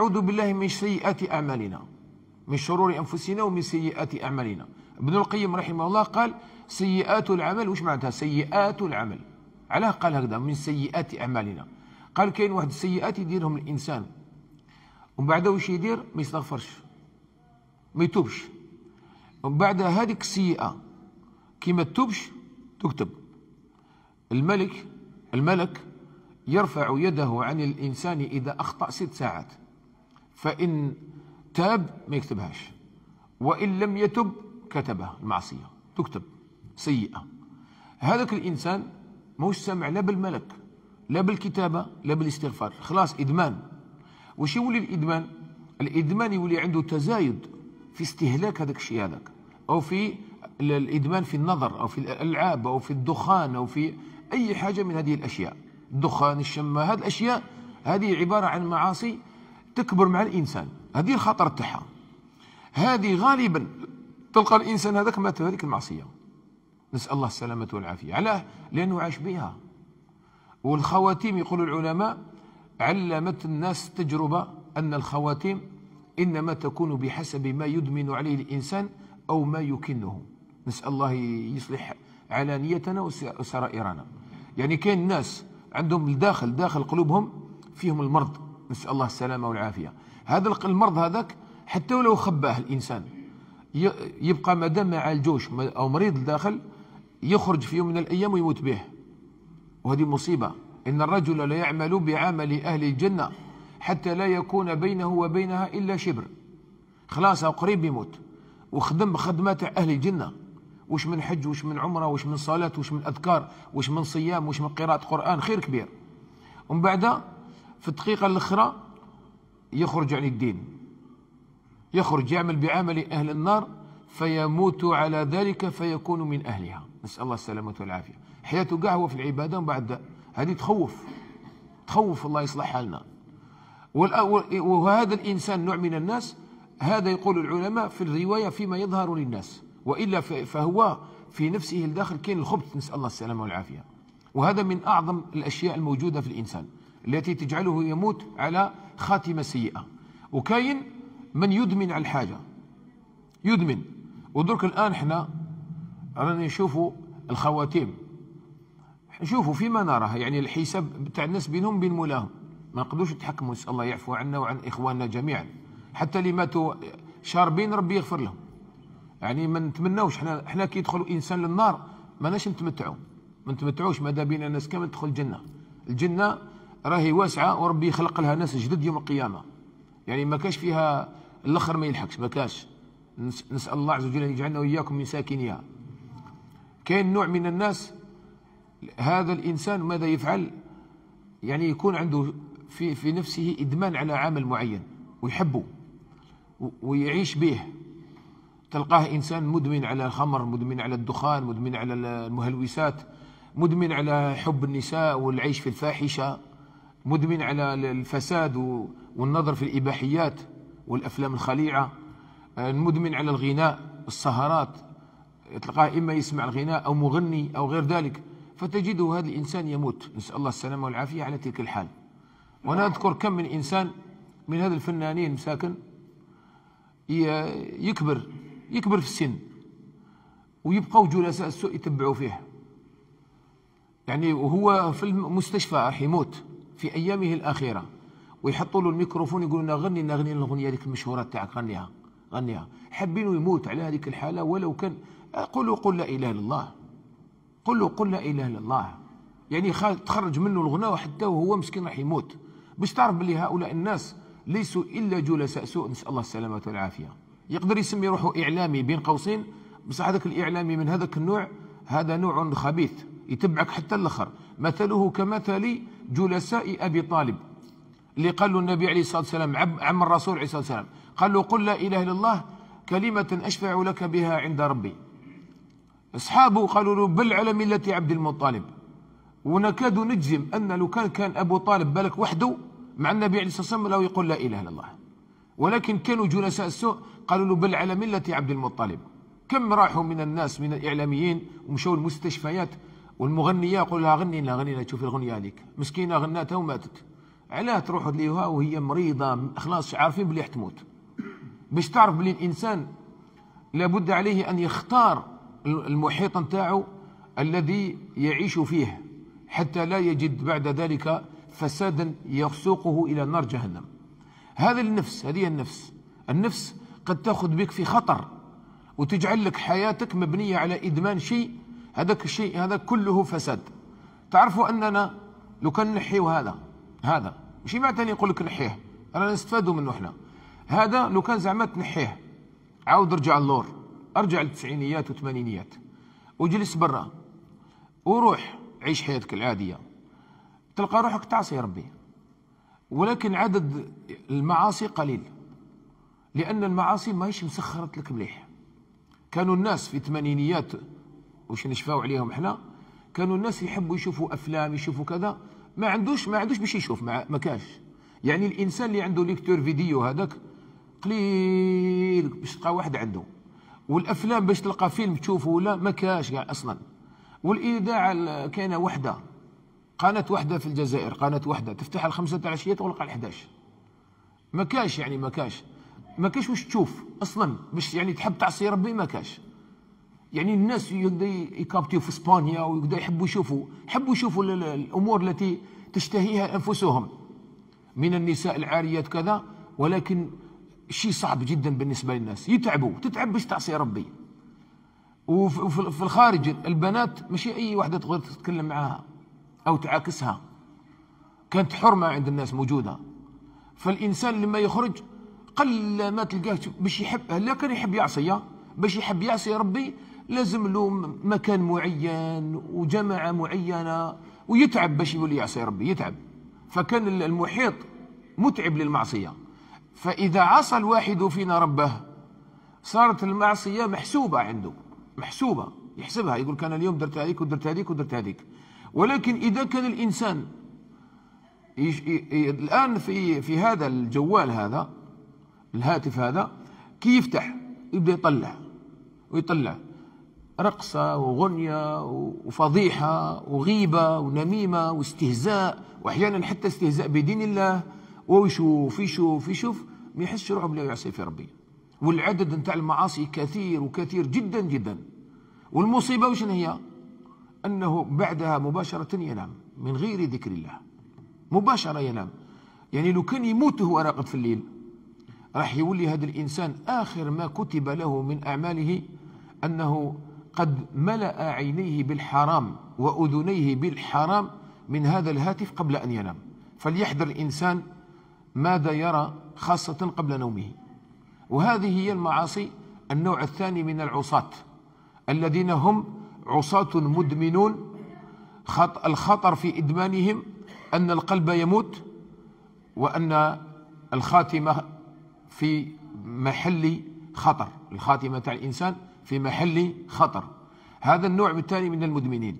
أعوذ بالله من سيئات أعمالنا من شرور أنفسنا ومن سيئات أعمالنا ابن القيم رحمه الله قال سيئات العمل وش معناتها سيئات العمل علاه قال هكذا من سيئات أعمالنا قال كاين واحد السيئات يديرهم الإنسان ومن بعد وش يدير ما يستغفرش ما يتوبش ومن بعد هذيك السيئة كي ما تتوبش تكتب الملك الملك يرفع يده عن الإنسان إذا أخطأ ست ساعات فإن تاب ما يكتبهاش وإن لم يتب كتبها المعصية تكتب سيئة هذاك الإنسان موش سامع لا بالملك لا بالكتابة لا بالاستغفار خلاص إدمان وش يولي الإدمان الإدمان يولي عنده تزايد في استهلاك هذاك الشيء هذاك أو في الإدمان في النظر أو في الألعاب أو في الدخان أو في أي حاجة من هذه الأشياء الدخان الشمة هذه الأشياء هذه عبارة عن معاصي تكبر مع الانسان هذه الخطر تاعها هذه غالبا تلقى الانسان هذاك مات هذيك المعصيه نسال الله السلامه والعافيه علاه لانه عاش بها والخواتيم يقول العلماء علمت الناس تجربه ان الخواتيم انما تكون بحسب ما يدمن عليه الانسان او ما يكنه نسال الله يصلح علانيتنا وسرائرنا يعني كاين ناس عندهم الداخل داخل قلوبهم فيهم المرض نسال الله السلامه والعافيه هذا المرض هذاك حتى ولو خباه الانسان يبقى ما دام ما عالجوش او مريض الداخل يخرج في يوم من الايام ويموت به وهذه مصيبه ان الرجل لا يعمل بعمل اهل الجنه حتى لا يكون بينه وبينها الا شبر خلاص قريب يموت وخدم خدمات اهل الجنه وش من حج وش من عمره وش من صلاه وش من اذكار وش من صيام وش من قراءه قران خير كبير ومن بعد في الدقيقة الأخرى يخرج عن الدين يخرج يعمل بعمل أهل النار فيموت على ذلك فيكون من أهلها نسأل الله السلامة والعافية حياته قهوة في العبادة بعد هذه تخوف تخوف الله يصلح حالنا وهذا الإنسان نوع من الناس هذا يقول العلماء في الرواية فيما يظهر للناس وإلا فهو في نفسه الداخل كاين الخبث نسأل الله السلامة والعافية وهذا من أعظم الأشياء الموجودة في الإنسان التي تجعله يموت على خاتمة سيئة وكاين من يدمن على الحاجة يدمن ودرك الآن حنا رانا نشوفوا الخواتيم نشوفوا فيما نراها يعني الحساب تاع الناس بينهم بين مولاهم ما نقدروش نتحكموا نسال الله يعفو عنا وعن اخواننا جميعا حتى اللي ماتوا شاربين ربي يغفر لهم يعني ما نتمناوش حنا حنا كي يدخل انسان للنار ماناش نتمتعوا ما نتمتعوش ماذا بينا الناس كامل تدخل الجنه الجنه راهي واسعه وربي يخلق لها ناس جدد يوم القيامه يعني ما كاش فيها الاخر ما يلحقش ما كاش نسال الله عز وجل ان يجعلنا واياكم من ساكنيها كاين نوع من الناس هذا الانسان ماذا يفعل يعني يكون عنده في في نفسه ادمان على عمل معين ويحبه ويعيش به تلقاه انسان مدمن على الخمر مدمن على الدخان مدمن على المهلوسات مدمن على حب النساء والعيش في الفاحشه مدمن على الفساد والنظر في الإباحيات والأفلام الخليعة آه، مدمن على الغناء السهرات تلقاه إما يسمع الغناء أو مغني أو غير ذلك فتجده هذا الإنسان يموت نسأل الله السلامة والعافية على تلك الحال وأنا أذكر كم من إنسان من هذا الفنانين مساكن يكبر يكبر في السن ويبقوا جلساء السوء يتبعوا فيه يعني وهو في المستشفى راح يموت في ايامه الاخيره ويحطوا له الميكروفون يقولوا لنا غني لنا غني الاغنيه هذيك المشهوره تاعك غنيها غنيها حابين يموت على هذيك الحاله ولو كان قل قل لا اله الا الله قل قل لا اله الا الله يعني تخرج منه الغناء حتى وهو مسكين راح يموت باش تعرف بلي هؤلاء الناس ليسوا الا جلساء سوء نسال الله السلامه والعافيه يقدر يسمي روحه اعلامي بين قوسين بصح هذاك الاعلامي من هذاك النوع هذا نوع خبيث يتبعك حتى الاخر مثله كمثل جلساء أبي طالب اللي قال له النبي عليه الصلاة والسلام عم الرسول عليه الصلاة والسلام قال له قل لا إله إلا الله كلمة أشفع لك بها عند ربي أصحابه قالوا له بل على ملة عبد المطلب ونكاد نجزم أن لو كان كان أبو طالب بالك وحده مع النبي عليه الصلاة والسلام لو يقول لا إله إلا الله ولكن كانوا جلساء السوء قالوا له بل على ملة عبد المطلب كم راحوا من الناس من الإعلاميين ومشوا المستشفيات والمغنيه يقول لها غني لنا غني لنا تشوفي الغنيه عليك مسكينه غناتها وماتت علاه تروح ليها وهي مريضه خلاص عارفين بلي حتموت باش تعرف بلي الانسان لابد عليه ان يختار المحيط نتاعو الذي يعيش فيه حتى لا يجد بعد ذلك فسادا يسوقه الى نار جهنم هذا النفس هذه النفس النفس قد تاخذ بك في خطر وتجعل لك حياتك مبنيه على ادمان شيء هذاك الشيء هذا كله فساد تعرفوا أننا لو كان نحيو هذا هذا ماشي معناتها يقول لك نحيه رانا نستفادوا منه احنا هذا لو كان زعما تنحيه عاود ارجع اللور ارجع للتسعينيات والثمانينيات وجلس برا وروح عيش حياتك العادية تلقى روحك تعصي ربي ولكن عدد المعاصي قليل لأن المعاصي ماهيش مسخرت لك مليح كانوا الناس في الثمانينيات واش نشفاو عليهم حنا كانوا الناس يحبوا يشوفوا افلام يشوفوا كذا ما عندوش ما عندوش باش يشوف ما, ما كاش يعني الانسان اللي عنده ليكتور فيديو هذاك قليل باش تلقى واحد عنده والافلام باش تلقى فيلم تشوفه ولا ما كاش كاع يعني اصلا والاذاعه كاينه وحده قناه وحده في الجزائر قناه وحده تفتح الخمسة تاع العشيه تغلق على 11 ما كاش يعني ما كاش ما كاش واش تشوف اصلا باش يعني تحب تعصي ربي ما كاش يعني الناس يقدر يكابتيو في اسبانيا ويقدر يحبوا يشوفوا يحبوا يشوفوا الامور التي تشتهيها انفسهم من النساء العاريات كذا ولكن شيء صعب جدا بالنسبه للناس يتعبوا تتعب باش تعصي ربي وفي الخارج البنات ماشي اي وحده تقدر تتكلم معاها او تعاكسها كانت حرمه عند الناس موجوده فالانسان لما يخرج قل ما تلقاه باش يحب لا كان يحب يعصي باش يحب يعصي ربي لازم له مكان معين وجماعه معينه ويتعب باش يولي يعصي ربي يتعب فكان المحيط متعب للمعصيه فاذا عصى الواحد فينا ربه صارت المعصيه محسوبه عنده محسوبه يحسبها يقول كان اليوم درت هذيك ودرت هذيك ودرت هذيك ولكن اذا كان الانسان يش... ي... ي... الان في في هذا الجوال هذا الهاتف هذا كي يفتح يبدا يطلع ويطلع رقصة وغنية وفضيحة وغيبة ونميمة واستهزاء وأحيانا حتى استهزاء بدين الله ويشوف يشوف يشوف ما يحسش روحه بلا يعصي في ربي والعدد نتاع المعاصي كثير وكثير جدا جدا والمصيبة وش هي أنه بعدها مباشرة ينام من غير ذكر الله مباشرة ينام يعني لو كان يموت هو راقد في الليل راح يولي هذا الإنسان آخر ما كتب له من أعماله أنه قد ملأ عينيه بالحرام وأذنيه بالحرام من هذا الهاتف قبل أن ينام فليحذر الإنسان ماذا يرى خاصة قبل نومه وهذه هي المعاصي النوع الثاني من العصاة الذين هم عصاة مدمنون الخطر في إدمانهم أن القلب يموت وأن الخاتمة في محل خطر الخاتمة تاع الإنسان في محل خطر هذا النوع الثاني من المدمنين